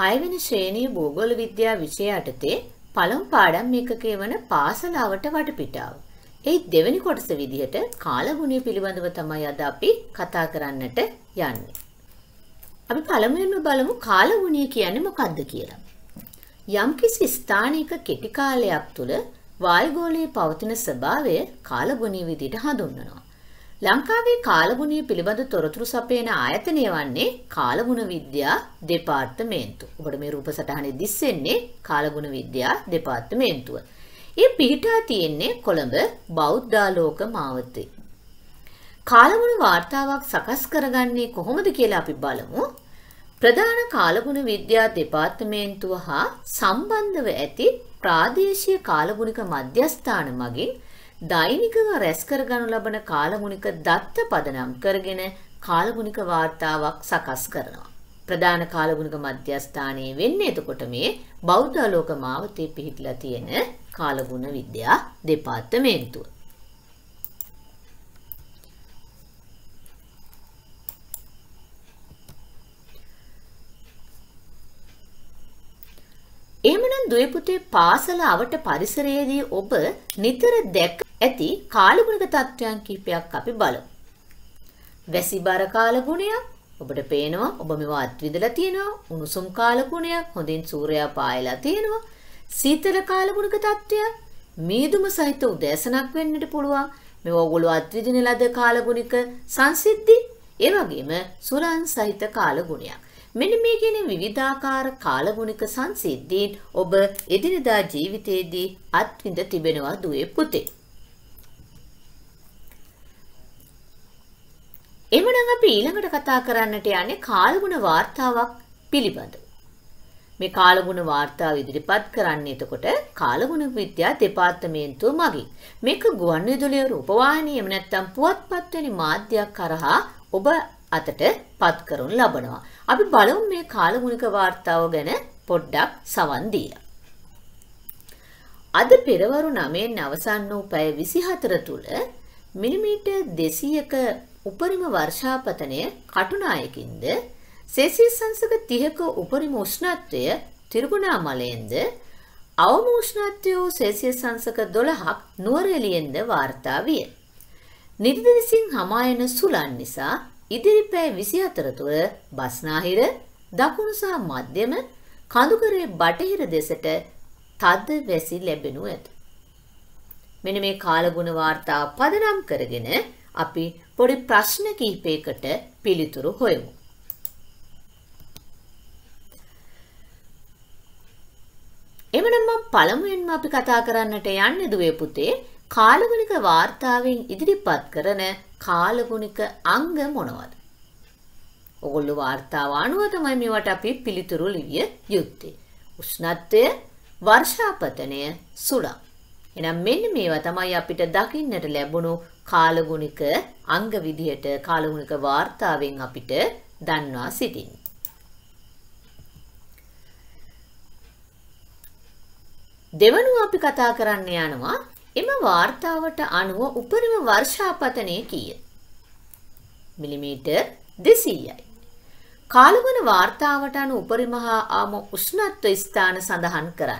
හයවෙනි ශ්‍රේණිය භූගෝල විද්‍යා විෂය යටතේ පළමු පාඩම් මේකකයේ වන පාසලාවට වටපිටාව. එයි දෙවෙනි කොටස විදිහට කාලගුණය පිළිබඳව තමයි අද අපි කතා කරන්නට යන්නේ. අපි පළමුවෙන්ම බලමු කාලගුණය කියන්නේ මොකක්ද කියලා. යම්කිසි ස්ථානික කෙටි කාලයක් තුළ වායුගෝලයේ පවතින ස්වභාවය කාලගුණය විදිහට හඳුන්වනවා. ලංකාවේ කාලගුණය පිළිබඳ තොරතුරු සපයන ආයතනය වන්නේ කාලගුණ විද්‍යා දෙපාර්තමේන්තු. ඔබට මේ රූප සටහනේ දිස්සෙන්නේ කාලගුණ විද්‍යා දෙපාර්තමේන්තුව. ඒ පිහිටා තියෙන්නේ කොළඹ බෞද්ධාලෝක මාවතේ. කාලගුණ වාර්තාවක් සකස් කරගන්නේ කොහොමද කියලා අපි බලමු. ප්‍රධාන කාලගුණ විද්‍යා දෙපාර්තමේන්තුව හා සම්බන්ධව ඇති ප්‍රාදේශීය කාලගුණික මධ්‍යස්ථාන මගින් දෛනිකව රැස් කරගනු ලබන කාලගුණික දත්ත පදනම් කරගෙන කාලගුණික වාර්තාවක් සකස් කරනවා. ප්‍රධාන කාලගුණික මධ්‍යස්ථානයේ වෙන්නේ එතකොට මේ බෞද්ධ ආලෝක මාවතේ පිහිටලා තියෙන කාලගුණ විද්‍යා දෙපාර්තමේන්තුව. එහෙමනම් දුවේ පුතේ පාසල අවට පරිසරයේදී ඔබ නිතර දැක ඇති කාලගුණික තත්ත්වයන් කිහිපයක් අපි බලමු. වැසිබර කාලගුණයක් ඔබට පේනවා ඔබ මේවා අත්විඳලා තියෙනවා උණුසුම් කාලගුණයක් හොඳින් සූර්යයා පායලා තියෙනවා සීතල කාලගුණික තත්ත්වයක් මීදුම සහිත උදෑසනක් වෙන්නට පුළුවන් මේවා ඔගොල්ලෝ අත්විඳින ලද කාලගුණික සංසිද්ධි ඒ වගේම සුරන් සහිත කාලගුණයක් මෙන්න මේ කියන විවිධාකාර කාලගුණික සංසිද්ධීන් ඔබ එදිනදා ජීවිතයේදී අත්විඳ තිබෙනවා දුවේ පුතේ. එමනම් අපි ඊළඟට කතා කරන්නට යන්නේ කාලගුණ වාර්තාවක් පිළිබඳ. මේ කාලගුණ වාර්තාව ඉදිරිපත් කරන්නේ එතකොට කාලගුණ විද්‍යා දෙපාර්තමේන්තුව මගින්. මේක ගුවන් විදුලිය රූපවාහිනිය එහෙම නැත්නම් පුවත්පත් වෙනි මාධ්‍යයක් කරහා ඔබ අතට පත් කරනු ලබනවා. අපි බලමු මේ කාලගුණික වාර්තාව ගැන පොඩ්ඩක් සවන් දීලා. අද පෙරවරු 9න් අවසන් වූ පැය 24 තුල මිලිමීටර් 200ක උපරිම වර්ෂාපතනය කටුනායකින්ද සෙල්සියස් අංශක 30ක උපරිම උෂ්ණත්වය තිරිකුණාමලයෙන්ද අවම උෂ්ණත්වය සෙල්සියස් අංශක 12ක් නුවරඑළියෙන්ද වාර්තා විය. නිර්දවිසින් හමායන සුලන් නිසා ඉදිරි පෑ 24 තුර බස්නාහිර දකුණු සහ මධ්‍යම කඳුකරේ බටහිර දෙසට තද වැසි ලැබෙනු ඇත. මෙන්න මේ කාලගුණ වාර්තා පදනම් කරගෙන අපි පොඩි ප්‍රශ්න කිහිපයකට පිළිතුරු හොයමු. එමනම් මම පළමුවෙන්ම අපි කතා කරන්නට යන්නේ දුවේ පුතේ කාලගුණික වාර්තාවෙන් ඉදිරිපත් කරන කාලගුණික අංග මොනවද? ඔගොල්ලෝ වார்த்தාව අනුව තමයි මේවට අපි පිළිතුරු ලිවිය යුත්තේ. උෂ්ණත්වය, වර්ෂාපතනය, සුළං. එහෙනම් මෙන්න මේවා තමයි අපිට දකින්නට ලැබුණු කාලගුණික අංග විදිහට කාලගුණික වார்த்தාවෙන් අපිට දන්වා සිටින්නේ. දෙවනුව අපි කතා කරන්න යනවා එම වාර්තාවට අනුව උපරිම වර්ෂාපතනය කීය? මිලිමීටර් 200යි. කාලවන වාර්තාවට අනුව උපරිම හා ආම උෂ්ණත්ව ස්ථාන සඳහන් කරයි.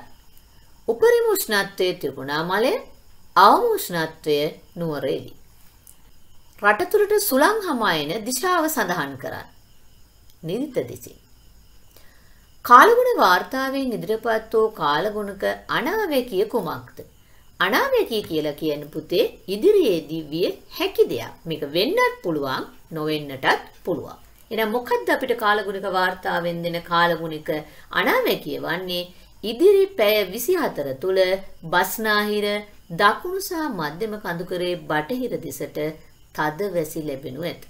උපරිම උෂ්ණත්වය ත්‍රිකුණාමලය, අවම උෂ්ණත්වය නුවරඑලි. රටතුරට සුළං හමායන දිශාව සඳහන් කරයි. නිරිත දෙසින්. කාලගුණ වාර්තාවෙන් ඉදිරිපත් වූ කාලගුණක අනාවැකිය කුමක්ද? අනාගතය කියලා කියන පුතේ ඉදිරියේදී විය හැකි දෙයක්. මේක වෙන්නත් පුළුවන්, නොවෙන්නටත් පුළුවන්. එහෙනම් මොකද්ද අපිට කාලගුණික වාර්තාවෙන් දෙන කාලගුණික අනාවැකිය වන්නේ? ඉදිරි පැය 24 තුල බස්නාහිර දකුණු සහ මධ්‍යම කඳුකරේ බටහිර දෙසට තද වැසි ලැබෙනු ඇත.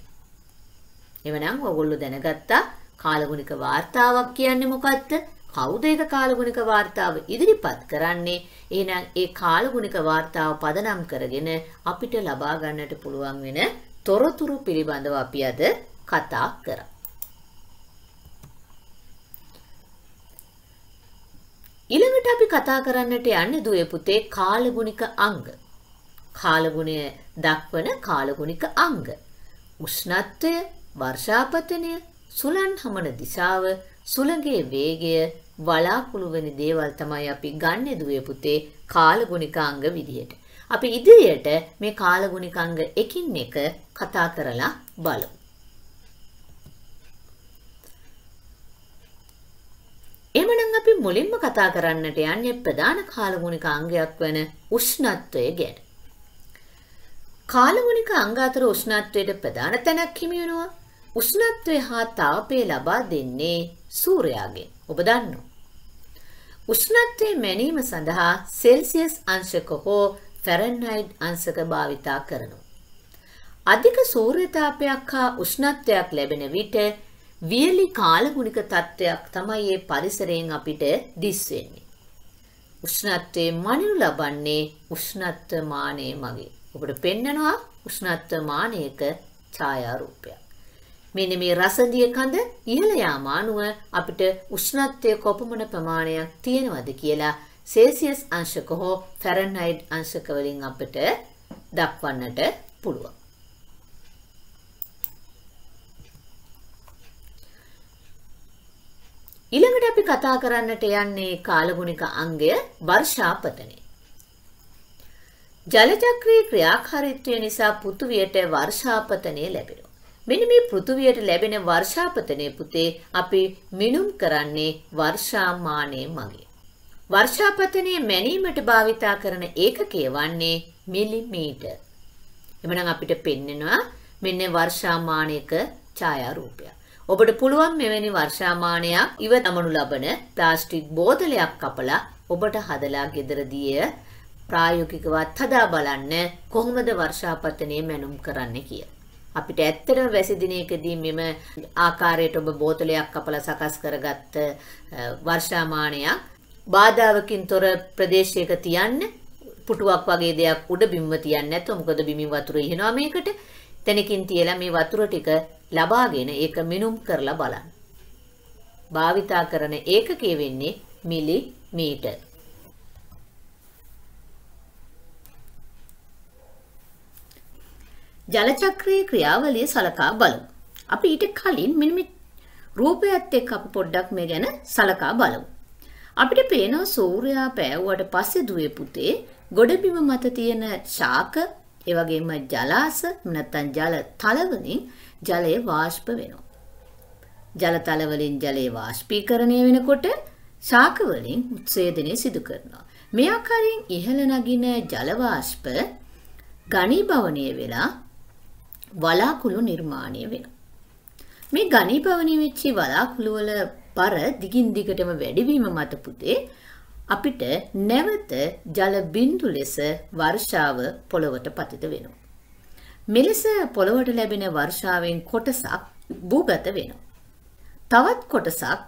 එවනම් ඔයගොල්ලෝ දැනගත්තා කාලගුණික වාර්තාවක් කියන්නේ මොකක්ද? කවුද ඒක කාලගුණික වார்த்தාව ඉදිරිපත් කරන්නේ? එහෙනම් ඒ කාලගුණික වார்த்தාව පදනම් කරගෙන අපිට ලබා ගන්නට පුළුවන් වෙන තොරතුරු පිළිබඳව අපි අද කතා කරා. ඊළඟට අපි කතා කරන්නට යන්නේ දුවේ පුතේ කාලගුණික අංග. කාලගුණය දක්වන කාලගුණික අංග. උෂ්ණත්වය, වර්ෂාපතනය, සුලන් හමන දිශාව, සුළඟේ වේගය, වලාකුළු වෙන දේවල් තමයි අපි ගන්න දුවේ පුතේ කාලගුණිකාංග විදියට. අපි ඉදිරියට මේ කාලගුණිකාංග එකින් එක කතා කරලා බලමු. එමනම් අපි මුලින්ම කතා කරන්නට යන්නේ ප්‍රධාන කාලගුණික අංගයක් වන උෂ්ණත්වය ගැන. කාලගුණික අංග අතර උෂ්ණත්වයට ප්‍රධාන තැනක් හිමි වෙනවා. උෂ්ණත්වය හා තාපය ලබා දෙන්නේ සූර්යාගෙන්. ඔබ දන්නවා. උෂ්ණත්වය මැනීම සඳහා සෙල්සියස් අංශක හෝ ෆැරන්හයිට් අංශක භාවිතා කරනවා. අධික සූර්යතාපයක් හා උෂ්ණත්වයක් ලැබෙන විට වියලි කාලගුණික තත්ත්වයක් තමයි ඒ පරිසරයෙන් අපිට දිස් වෙන්නේ. උෂ්ණත්වයේ මනිනු ලබන්නේ උෂ්ණත්ව මානයේ මගේ. ඔබට පෙන්නනවා උෂ්ණත්ව මානයක ඡායාරූපයක්. මෙන්න මේ රසදිය කඳ ඉහළ යාමානුව අපිට උෂ්ණත්වය කොපමණ ප්‍රමාණයක් තියෙනවද කියලා සෙල්සියස් අංශක හෝ ෆැරන්හයිට් අංශක වලින් අපිට දක්වන්නට පුළුවන්. ඊළඟට අපි කතා කරන්නට යන්නේ කාලගුණික අංගය වර්ෂාපතනය. ජලචක්‍රී ක්‍රියාකාරීත්වය නිසා පෘථුවියට වර්ෂාපතනය ලැබෙනවා. මෙන්න මේ පෘථුවියට ලැබෙන වර්ෂාපතනය පුතේ අපි මිනුම් කරන්නේ වර්ෂාමානය මගේ. වර්ෂාපතනය මැනීමට භාවිතා කරන ඒකකය වන්නේ මිලිමීට. එමනම් අපිට පෙන්නෙනවා මෙන්න වර්ෂාමානයක ඡායාරූපයක්. ඔබට පුළුවන් මෙවැනි වර්ෂාමානයක් ඉව තමනු ලබන ප්ලාස්ටික් බෝතලයක් කපලා ඔබට හදලා ගෙදරදී ප්‍රායෝගිකවත් හදා බලන්න කොහොමද වර්ෂාපතනය මැනුම් කරන්න කියලා. අපිට ඇත්තටම වැසිදිනයකදී මෙම ආකාරයට ඔබ බෝතලයක් කපලා සකස් කරගත්ත වර්ෂාමානයක් බාධාවකින් තොර ප්‍රදේශයක තියන්න පුටුවක් වගේ දෙයක් උඩ බිම්ම තියන්න නැතුව මොකද බිමින් වතුර ඉහිනවා මේකට තැනකින් තියලා මේ වතුර ටික ලබාගෙන ඒක මිනුම් කරලා බලන්න. භාවිතා කරන ඒකකය වෙන්නේ මිලි මීටර්. ජලචක්‍රයේ ක්‍රියාවලිය සලකා බලමු. අපි ඊට කලින් මිනිමි රූපයත් එක්ක අපි පොඩ්ඩක් මේ ගැන සලකා බලමු. අපිට පේනවා සූර්යයා පෑවුවට පස්සේ දුවේ පුතේ ගොඩබිම මත තියෙන ශාක, ඒ වගේම ජලාශ, නැත්තම් ජල තලවලින් ජලය වාෂ්ප වෙනවා. ජල තලවලින් ජලය වාෂ්පීකරණය වෙනකොට ශාක වලින් උත්සේදනය සිදු කරනවා. මේ ආකාරයෙන් ඉහළ නගින ජල වාෂ්ප ඝනීභවණය වෙලා වලාකුළු නිර්මාණය වෙන. මේ ගනිපවනි වෙච්චි වලාකුළු වල බර දිගින් දිගටම වැඩිවීම මත පුතේ අපිට නැවත ජල බිඳු ලෙස වර්ෂාව පොළවට පතිත වෙනවා. මෙලෙස පොළවට ලැබෙන වර්ෂාවෙන් කොටසක් භූගත වෙනවා. තවත් කොටසක්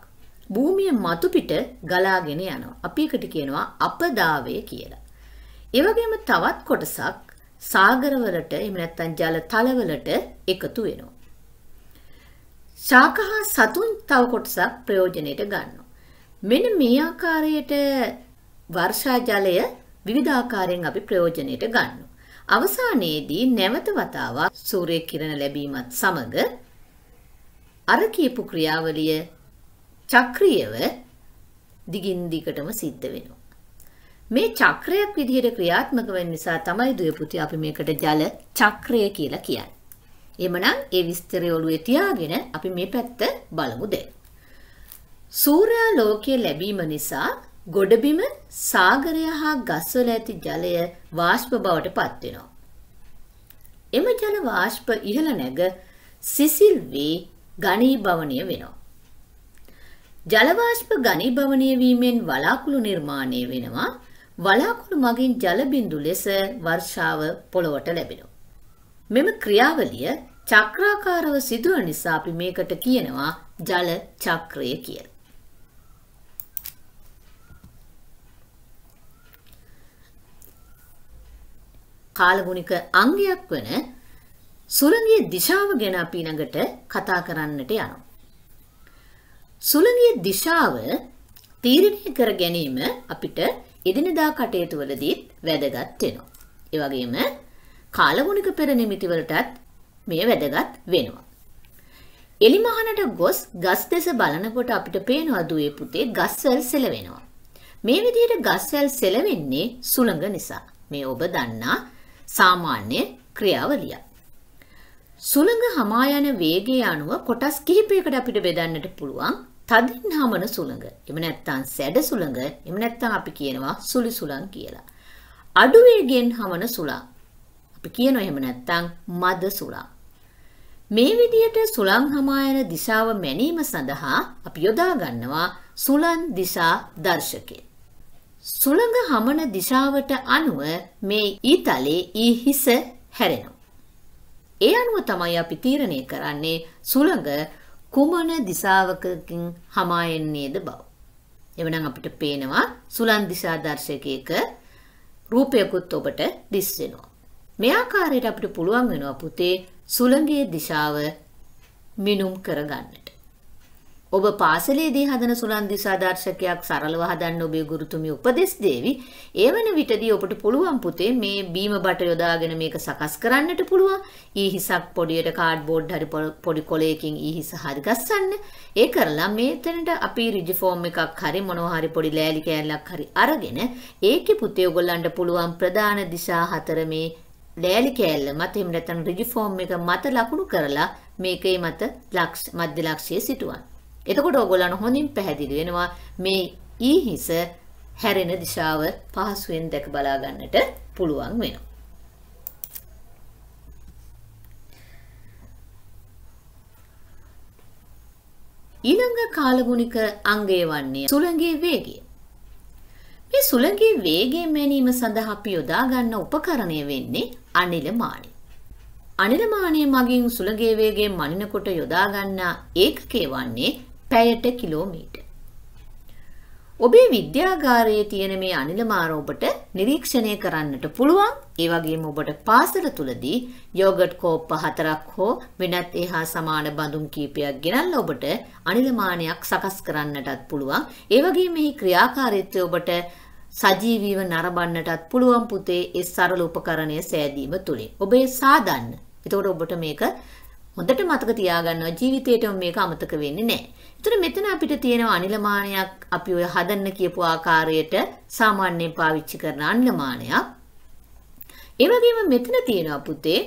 භූමිය මතු පිට ගලාගෙන යනවා. අපි එකට කියනවා අපදාවය කියලා. ඒ වගේම තවත් කොටසක් සාගරවලට එහෙම නැත්නම් ජල තලවලට එකතු වෙනවා. ශාක හා සතුන් තව කොටසක් ප්‍රයෝජනෙට ගන්නවා. මෙන්න මේ ආකාරයට වර්ෂා ජලය විවිධ ආකාරයෙන් අපි ප්‍රයෝජනෙට ගන්නවා. අවසානයේදී නැවත වතාවක් සූර්ය කිරණ ලැබීමත් සමග අර කියපු ක්‍රියාවලිය චක්‍රීයව දිගින් දිගටම සිද්ධ වෙනවා. මේ චක්‍රයක් විදිහට ක්‍රියාත්මක වෙන නිසා තමයි දුවේ පුතේ අපි මේකට ජල චක්‍රය කියලා කියන්නේ. එමනම් ඒ විස්තරය ඔළුවේ තියාගෙන අපි මේ පැත්ත බලමු දැන්. සූර්යා ලෝකයේ ලැබීම නිසා ගොඩබිම සාගරය හා ගස්වල ඇති ජලය වාෂ්ප බවට පත් වෙනවා. එම ජල වාෂ්ප ඉහළ නැග සිසිල් වී ඝනීභවණය වෙනවා. ජල වාෂ්ප ඝනීභවණය වීමෙන් වලාකුළු නිර්මාණය වෙනවා. වලාකුළු මගින් ජලබින්දු ලෙස වර්ෂාව පොළොවට ලැබෙනවා. මෙම ක්‍රියාවලිය චක්‍රාකාරව සිදුවන නිසා අපි මේකට කියනවා ජල චක්‍රය කියලා. කාලගුණික අංගයක් වන සුළඟිය දිශාව ගැන අපි ඊළඟට කතා කරන්නට යනවා. සුළඟිය දිශාව තීරණය කර ගැනීම අපිට එදිනෙදා කටයුතුවලදීත් වැදගත් වෙනවා. ඒ වගේම කාලගුණික පෙර නිමිතිවලටත් මෙය වැදගත් වෙනවා. එලිමහනට ගොස් ගස් දෙස බලනකොට අපිට පේනවා දුවේ පුතේ ගස්වැල් සෙලවෙනවා. මේ විදිහට ගස්වැල් සෙලවෙන්නේ සුළඟ නිසා. මේ ඔබ දන්නා සාමාන්‍ය ක්‍රියාවලිය. සුළඟ හමා යන වේගය අනුව කොටස් කිහිපයකට අපිට බෙදන්නට පුළුවන්. තදින් හමන සුළඟ. එම නැත්තම් සැඩ සුළඟ. එම නැත්තම් අපි කියනවා සුළි සුළං කියලා. අඩු වේගයෙන් හමන සුළං. අපි කියනවා එහෙම නැත්තම් මද සුළං. මේ විදියට සුළං හමායන දිශාව මැනීම සඳහා අපි යොදා ගන්නවා සුළං දිශා දර්ශකය. සුළඟ හමන දිශාවට අනුව මේ ඊතලේ ඊ හිස හැරෙනවා. ඒ අනුව තමයි අපි තීරණය කරන්නේ සුළඟ කුමන දිශාවකකින් hama එන්නේද බව. එවනම් අපිට පේනවා සුලන් දිශා දර්ශකයක රූපයකුත් ඔබට දිස් වෙනවා. මේ ආකාරයට අපිට පුළුවන් වෙනවා පුතේ සුළඟේ දිශාව මිනුම් කරගන්නට. ඔබ පාසලේදී හදන සුළං දිසාදර්ශකයක් සරලව හදන්න ඔබේ ගුරුතුමිය උපදෙස් දෙවි. ඒ වන විටදී ඔබට පුළුවන් පුතේ මේ බීම බට යොදාගෙන මේක සකස් කරන්නට පුළුවන්. ඊ හිසක් පොඩියට කාඩ්බෝඩ් හරි පොඩි කොලයකින් ඊ හිස හරි ගස්සන්න. ඒ කරලා මේතනට අපි රිජි ෆෝම් එකක් හරි මොනවා හරි පොඩි ලෑලි කෑල්ලක් හරි අරගෙන ඒකේ පුතේ ඔයගොල්ලන්ට පුළුවන් ප්‍රධාන දිශා හතර මේ ලෑලි කෑල්ල මත එහෙම නැත්නම් රිජි ෆෝම් එක මත ලකුණු කරලා මේකේ මත ලක්ෂ මධ්‍ය ලක්ෂයේ සිටුවන්න. එතකොට ඔයගොල්ලන් හොඳින් පැහැදිලි වෙනවා මේ ඊ හිස හැරෙන දිශාව පහසුවෙන් දැක බලා ගන්නට පුළුවන් වෙනවා. ඊළඟ කාලගුණික අංගය වන්නේ සුළඟේ වේගය. මේ සුළඟේ වේගය මැනීම සඳහා අපි යොදා ගන්න උපකරණය වෙන්නේ අනිල මාණි. අනිල මාණය මගින් සුළඟේ වේගයෙන් මනිනකොට යොදා ගන්නා ඒකකය වන්නේ පැයට කිලෝමීටර්. ඔබේ විද්‍යාගාරයේ තියෙන මේ අනිලමාර ඔබට නිරීක්ෂණය කරන්නට පුළුවන්. ඒ වගේම ඔබට පාසල තුලදී යෝගට් කෝප්ප හතරක් හෝ වෙනත් එහා සමාන බඳුන් කීපයක් ගෙනල්ලා ඔබට අනිලමානයක් සකස් කරන්නටත් පුළුවන්. ඒ වගේම මෙහි ක්‍රියාකාරීත්වය ඔබට සජීවීව නරඹන්නටත් පුළුවන් පුතේ ඒ සරල උපකරණය සෑදීම තුලින්. ඔබේ සාදන්න. එතකොට ඔබට මේක හොඳට මතක තියාගන්නවා ජීවිතේටම මේක අමතක වෙන්නේ නැහැ. ඒතර මෙතන අපිට තියෙනවා අනිලමානයක් අපි ඔය හදන්න කියපු ආකාරයට සාමාන්‍යයෙන් පාවිච්චි කරන අනිලමානයක්. ඒ වගේම මෙතන තියෙනවා පුතේ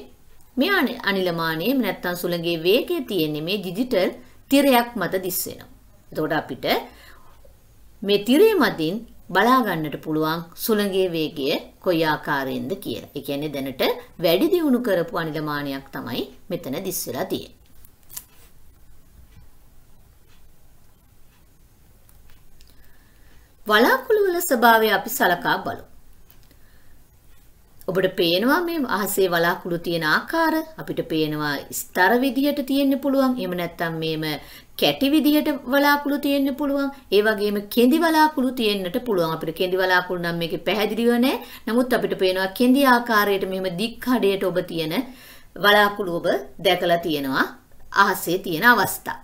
මේ අනිලමානයේ නැත්තම් සුළඟේ වේගය තියෙන්නේ මේ ඩිජිටල් තිරයක් මත දිස් වෙනවා. එතකොට අපිට මේ තිරේ මතින් බලාගන්නට පුළුවන් සුළඟේ වේගය කොයි ආකාරයෙන්ද කියලා. ඒ කියන්නේ දැනට වැඩි දියුණු කරපු අනිලමානයක් තමයි මෙතන දිස් වෙලා තියෙන්නේ. වලාකුළු වල ස්වභාවය අපි සලකා බලමු. ඔබට පේනවා මේ අහසේ වලාකුළු තියෙන ආකාර අපිට පේනවා ස්තර විදියට තියෙන්න පුළුවන්. එහෙම නැත්නම් මේම කැටි විදිහට වලාකුළු තියෙන්න පුළුවන් ඒ වගේම කෙඳි වලාකුළු තියෙන්නට පුළුවන් අපිට කෙඳි වලාකුළු නම් මේකේ පැහැදිලිව නැහැ නමුත් අපිට පේනවා කෙඳි ආකාරයට මෙහෙම දික් කඩයට ඔබ තියෙන වලාකුළු ඔබ දැකලා තියෙනවා අහසේ තියෙන අවස්ථා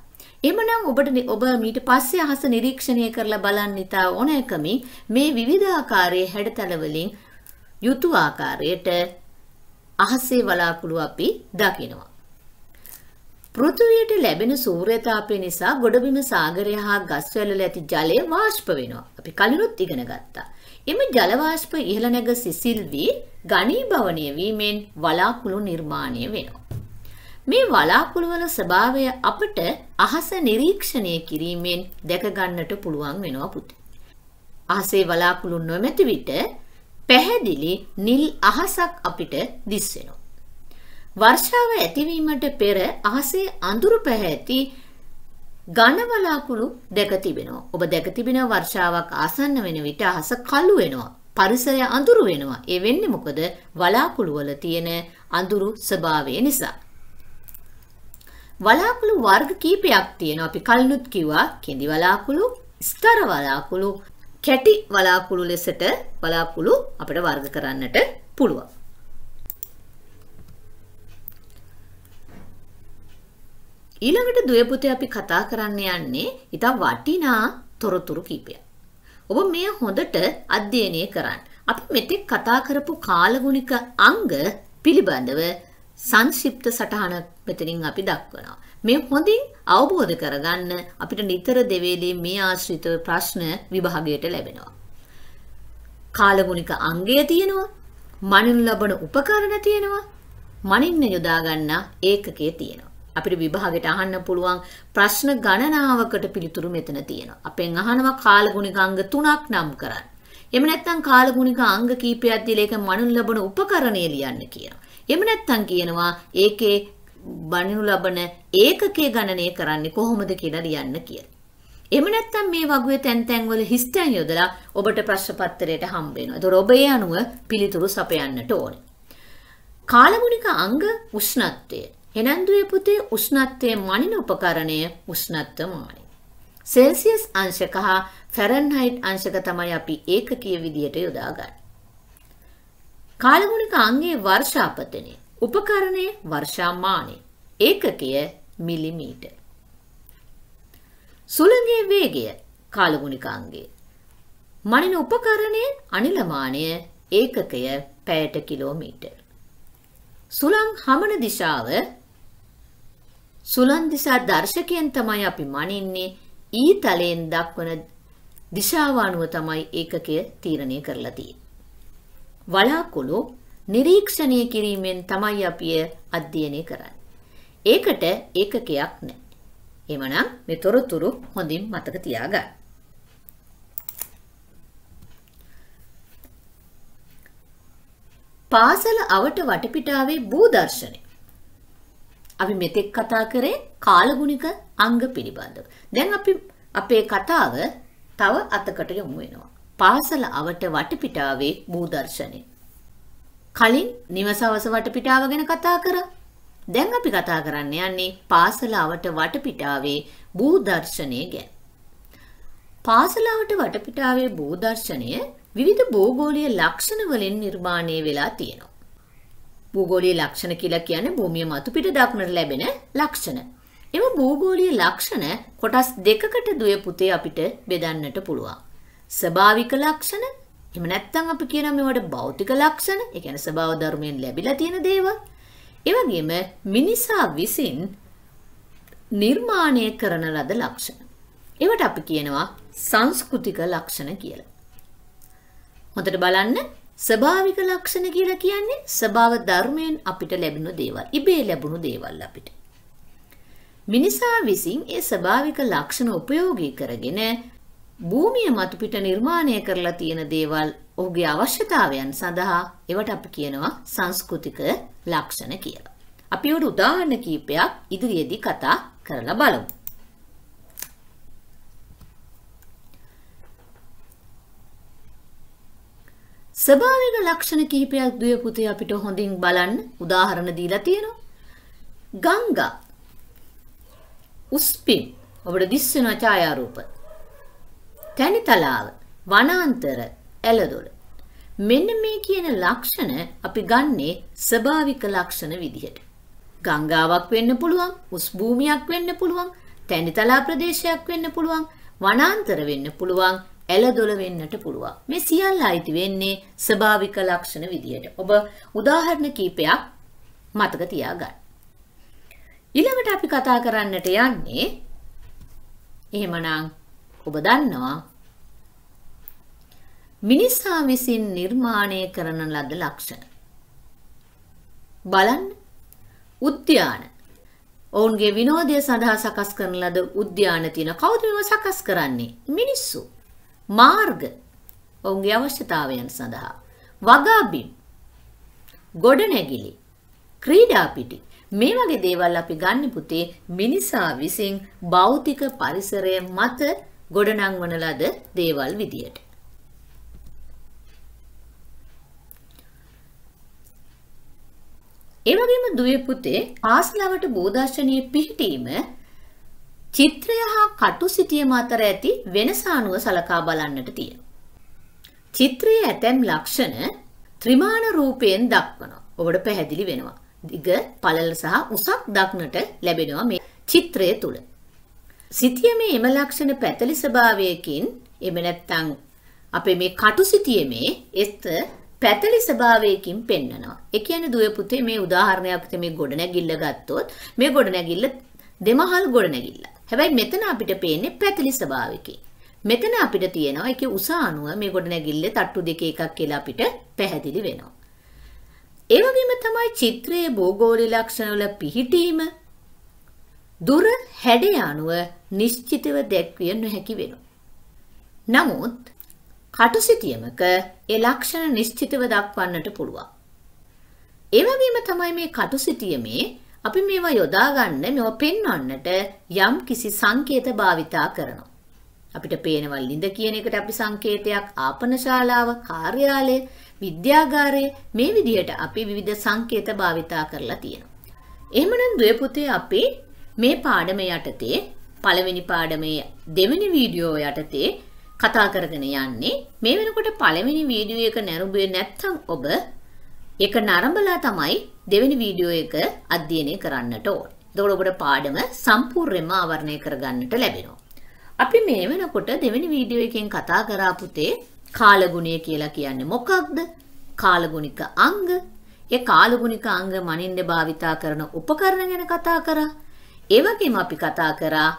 එමනම් ඔබට ඔබ මීට පස්සේ අහස නිරීක්ෂණය කරලා බලන්න ඉතා ඕනෑකමින් මේ විවිධාකාරයේ හැඩතල වලින් යුතු ආකාරයට අහසේ වලාකුළු අපි දකිනවා පෘථුවියට ලැබෙන සූර්යතාපය නිසා ගොඩබිම සාගරය හා ගස්වැලල ඇති ජලය වාෂ්ප වෙනවා. අපි කලිනුත් ඉගෙන ගත්තා. එම ජල වාෂ්ප ඉහළ නැග සිසිල් වී ඝනීභවණය වීමෙන් වලාකුළු නිර්මාණය වෙනවා. මේ වලාකුළු වල ස්වභාවය අපට අහස නිරීක්ෂණය කිරීමෙන් දැක ගන්නට පුළුවන් වෙනවා පුතේ. අහසේ වලාකුළු නොමැති විට පැහැදිලි නිල් අහසක් අපිට දිස් වෙනවා. වර්ෂාව ඇතිවීමට පෙර අහසේ අඳුරු පැහැ ඇති ඝනවලාකුළු දැක තිබෙනවා. ඔබ දැක තිබෙන වර්ෂාවක් ආසන්න වෙන විට අහස කළු වෙනවා. පරිසරය අඳුරු වෙනවා. ඒ වෙන්නේ මොකද? වලාකුළු වල තියෙන අඳුරු ස්වභාවය නිසා. වලාකුළු වර්ග කීපයක් තියෙනවා. අපි කලිනුත් කිව්වා කෙඳි වලාකුළු, ස්තර වලාකුළු, කැටි වලාකුළු ලෙසට වලාකුළු අපිට වර්ග කරන්නට පුළුවන්. ඊළඟට දුවපුතේ අපි කතා කරන්න යන්නේ ඉතා වටිනා තොරතුරු කීපයක්. ඔබ මෙය හොඳට අධ්‍යයනය කරන්න. අපි මෙතෙක් කතා කරපු කාලගුණික අංග පිළිබඳව සංක්ෂිප්ත සටහන මෙතනින් අපි දක්වනවා. මේ හොඳින් අවබෝධ කරගන්න අපිට නිතර දෙවේලේ මේ ආශ්‍රිතව ප්‍රශ්න විභාගයට ලැබෙනවා. කාලගුණික අංගය තියෙනවා. මනින් ලබන උපකරණ තියෙනවා. මනින්න යොදා ගන්නා ඒකකයේ තියෙනවා. අපිට විභාගෙට අහන්න පුළුවන් ප්‍රශ්න ගණනාවකට පිළිතුරු මෙතන තියෙනවා. අපෙන් අහනවා කාලගුණික අංග 3ක් නම් කරන්න. එහෙම නැත්නම් කාලගුණික අංග කීපයක් දීලා ඒක මනුන් ලබන උපකරණය ලියන්න කියනවා. එහෙම නැත්නම් කියනවා ඒකේ මනුන් ලබන ඒකකයේ ගණනය කරන්නේ කොහොමද කියලා ලියන්න කියලා. එහෙම නැත්නම් මේ වගේ තැන් තැන් වල හිස්ටන් යොදලා ඔබට ප්‍රශ්න පත්‍රයට හම්බ වෙනවා. ඒතකොට ඔබ ඒ අනුව පිළිතුරු සපයන්නට ඕනේ. කාලගුණික අංග උෂ්ණත්වය හෙනන්දුවේ පුතේ උෂ්ණත්වයේ මනින උපකරණය උෂ්ණත්ව මානි. සෙල්සියස් අංශක හා ෆැරන්හයිට් අංශක තමයි අපි ඒකකීය විදියට යොදාගන්නේ. කාලගුණික අංගයේ වර්ෂාපතනය උපකරණයේ වර්ෂාමානය ඒකකය මිලිමීටර්. සුළඟේ වේගය කාලගුණික අංගය. මනින උපකරණයේ අනිලමානය ඒකකය පැයට කිලෝමීටර්. සුළං හමන දිශාව සුළං දිසා දර්ශකයෙන් තමයි අපි මනින්නේ ඊ තලයෙන් දක්වන දිශාව අනුව තමයි ඒකකය තීරණය කරලා තියෙන්නේ. වලාකුළු නිරීක්ෂණය කිරීමෙන් තමයි අපි අධ්‍යයනය කරන්නේ. ඒකට ඒකකයක් නැහැ. එමනම් මේ තොරතුරු හොඳින් මතක තියාගන්න. පාසල අවට වටපිටාවේ භූදර්ශනය අපි මෙතෙක් කතා කරේ කාලගුණික අංග පිළිබඳව. දැන් අපි අපේ කතාව තව අතකට යොමු වෙනවා. පාසල අවට වටපිටාවේ භූදර්ශනය. කලින් නිවස අවස වටපිටාව ගැන කතා කරා. දැන් අපි කතා කරන්න යන්නේ පාසල අවට වටපිටාවේ භූදර්ශනය ගැන. පාසල අවට වටපිටාවේ භූදර්ශනය විවිධ භූගෝලීය ලක්ෂණ වලින් නිර්මාණය වෙලා තියෙනවා. භූගෝලීය ලක්ෂණ කියලා කියන්නේ භූමිය මතුපිට දක්නට ලැබෙන ලක්ෂණ. එම භූගෝලීය ලක්ෂණ කොටස් දෙකකට දුවේ පුතේ අපිට බෙදන්නට පුළුවන්. ස්වභාවික ලක්ෂණ එහෙම නැත්නම් අපි කියන මේවට භෞතික ලක්ෂණ, ඒ කියන්නේ ස්වභාව ධර්මයෙන් ලැබිලා තියෙන දේවල්. ඒ වගේම මිනිසා විසින් නිර්මාණය කරන ලද ලක්ෂණ. ඒවට අපි කියනවා සංස්කෘතික ලක්ෂණ කියලා. හොඳට බලන්න ස්වභාවික ලක්ෂණ කියලා කියන්නේ ස්වභාව ධර්මයෙන් අපිට ලැබුණු දේවල්, ඉබේ ලැබුණු දේවල් අපිට. මිනිසා විසින් ඒ ස්වභාවික ලක්ෂණ උපයෝගී කරගෙන භූමිය මතුපිට නිර්මාණය කරලා තියෙන දේවල් ඔහුගේ අවශ්‍යතාවයන් සඳහා ඒවට අපි කියනවා සංස්කෘතික ලක්ෂණ කියලා. අපි උදාහරණ කීපයක් ඉදිරියේදී කතා කරලා බලමු. ස්වභාවික ලක්ෂණ කිහිපයක් දුව පුතේ අපිට හොඳින් බලන්න උදාහරණ දීලා තියෙනවා. ගංගා උස්පින් ඔබට දිස් වෙන ඡායාරූප. තැනි තලාව, වනාන්තර, ඇලදොල. මෙන්න මේ කියන ලක්ෂණ අපි ගන්නේ ස්වභාවික ලක්ෂණ විදිහට. ගංගාවක් වෙන්න පුළුවන්, උස් භූමියක් වෙන්න පුළුවන්, තැනිතලා ප්‍රදේශයක් වෙන්න පුළුවන්, වනාන්තර වෙන්න පුළුවන්, ඇලදොල වෙන්නට පුළුවන්. මේ සියල්ල අයිති වෙන්නේ ස්වභාවික ලක්ෂණ විදියට. ඔබ උදාහරණ කීපයක් මතක තියාගන්න. ඊළඟට අපි කතා කරන්නට යන්නේ එහෙමනම් ඔබ දන්නවා මිනිසා විසින් නිර්මාණය කරන ලද ලක්ෂණ. බලන්න උද්‍යාන ඔවුන්ගේ විනෝදය සඳහා සකස් කරන ලද උද්‍යාන තියෙන කවුද මේවා සකස් කරන්නේ මිනිස්සු මාර්ග ඔවුන්ගේ අවශ්‍යතාවයන් සඳහා වගාබිම් ගොඩනැගිලි ක්‍රීඩා පිටි මේ වගේ දේවල් අපි ගන්න පුතේ මිනිසා විසින් භෞතික පරිසරය මත ගොඩනංවන ලද දේවල් විදියට. ඒ වගේම දුවේ පුතේ ආස්ලාවට බෝධාශ්‍රණයේ පිහිටීම චිත්‍රය හා කටු සිටියම අතර ඇති වෙනස අනුව සලකා බලන්නට තියෙනවා. චිත්‍රයේ ඇතැම් ලක්ෂණ ත්‍රිමාණ රූපයෙන් දක්වනවා. ඔබට පැහැදිලි වෙනවා. දිග, පළල සහ උසක් දක්නට ලැබෙනවා මේ චිත්‍රය තුල. සිටියමේ එම ලක්ෂණ පැතලි ස්වභාවයකින් එම නැත්තම් අපේ මේ කටු සිටියමේ එස්ත පැතලි ස්වභාවයකින් පෙන්නනවා. ඒ කියන්නේ දුවේ පුතේ මේ උදාහරණයක් මේ ගොඩනැගිල්ල ගත්තොත් මේ ගොඩනැගිල්ල දෙමහල් ගොඩනැගිල්ල. හැබැයි මෙතන අපිට පේන්නේ පැතිලි ස්වභාවිකේ. මෙතන අපිට තියෙනවා ඒකේ උස අණුව මේ ගොඩ නැගිල්ල තට්ටු දෙකේ එකක් කියලා අපිට පැහැදිලි වෙනවා. ඒ වගේම තමයි චිත්‍රයේ භූගෝලීය ලක්ෂණවල පිහිටීම දුර හැඩය අනුව නිශ්චිතව දැක්විය නොහැකි වෙනවා. නමුත් කටුසිතියමක ඒ ලක්ෂණ නිශ්චිතව දක්වන්නට පුළුවන්. ඒ වගේම තමයි මේ කටුසිතියමේ අපි මේවා යොදාගන්න මෙව පෙන්වන්නට යම් කිසි සංකේත භාවිතා කරනවා. අපිට පේනවා ලිඳ කියන එකට අපි සංකේතයක් ආපනශාලාව කාර්යාලය විද්‍යාගාරය මේ විදිහට අපි විවිධ සංකේත භාවිතා කරලා තියෙනවා. එහෙමනම් දුවේ පුතේ අපි මේ පාඩම යටතේ පළවෙනි පාඩමේ දෙවෙනි වීඩියෝ යටතේ කතා කරගෙන යන්නේ මේ වෙනකොට පළවෙනි වීඩියෝ එක නැරුඹුවේ නැත්නම් ඔබ ඒක නරඹලා තමයි දෙවෙනි වීඩියෝ එක අධ්‍යයනය කරන්නට ඕන. එතකොට ඔබට පාඩම සම්පූර්ණයෙන්ම ආවරණය කරගන්නට ලැබෙනවා. අපි මේ වෙනකොට දෙවෙනි වීඩියෝ එකෙන් කතා කරා පුතේ කාලගුණය කියලා කියන්නේ මොකක්ද? කාලගුණික අංග. ඒ කාලගුණික අංග මනින්න භාවිතා කරන උපකරණ ගැන කතා කරා. ඒ වගේම අපි කතා කරා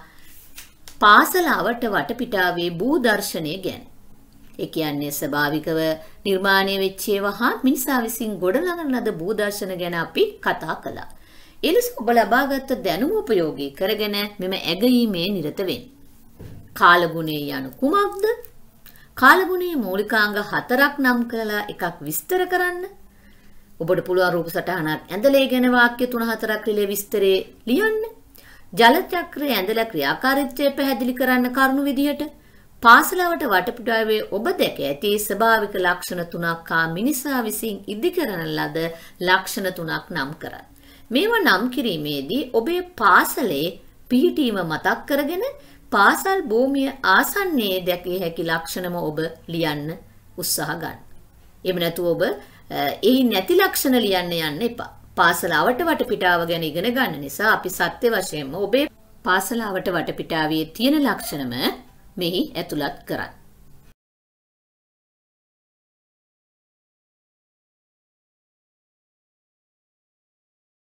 පාසලාවට වටපිටාවේ භූදර්ශනය ගැන. ඒ කියන්නේ ස්වභාවිකව නිර්මාණය වෙච්ච ඒවා හා මිනිසා විසින් ගොඩනගන ලද භූදර්ශන ගැන අපි කතා කළා. ඒ ලෙස ඔබ ලබාගත් දැනුම උපයෝගී කරගෙන මෙම ඇගීමේ නිරත වෙන්න. කාලගුණය යනු කුමක්ද? කාලගුණයේ මූලිකාංග හතරක් නම් කරලා එකක් විස්තර කරන්න. ඔබට පුළුවන් රූප සටහනක් ඇඳලා ඉගෙන වාක්‍ය 3-4ක් රිලේ විස්තරේ ලියන්න. ජල චක්‍රය ඇඳලා ක්‍රියාකාරීත්වය පැහැදිලි කරන්න කරුණු විදිහට පාසලාවට වටපිටාවේ ඔබ දැක ඇති ස්වභාවික ලක්ෂණ තුනක් හා මිනිසා විසින් ඉදිකරන ලද ලක්ෂණ තුනක් නම් කරන්න. මේවා නම් කිරීමේදී ඔබේ පාසලේ පිහිටීම මතක් කරගෙන පාසල් භූමිය ආසන්නයේ දැකිය හැකි ලක්ෂණම ඔබ ලියන්න උත්සාහ ගන්න. එහෙම නැතුව ඔබ එහි නැති ලක්ෂණ ලියන්න යන්න එපා. පාසලාවට වටපිටාව ගැන ඉගෙන ගන්න නිසා අපි සත්‍ය වශයෙන්ම ඔබේ පාසලාවට වටපිටාවේ තියෙන ලක්ෂණම මෙහි ඇතුළත් කරන්න.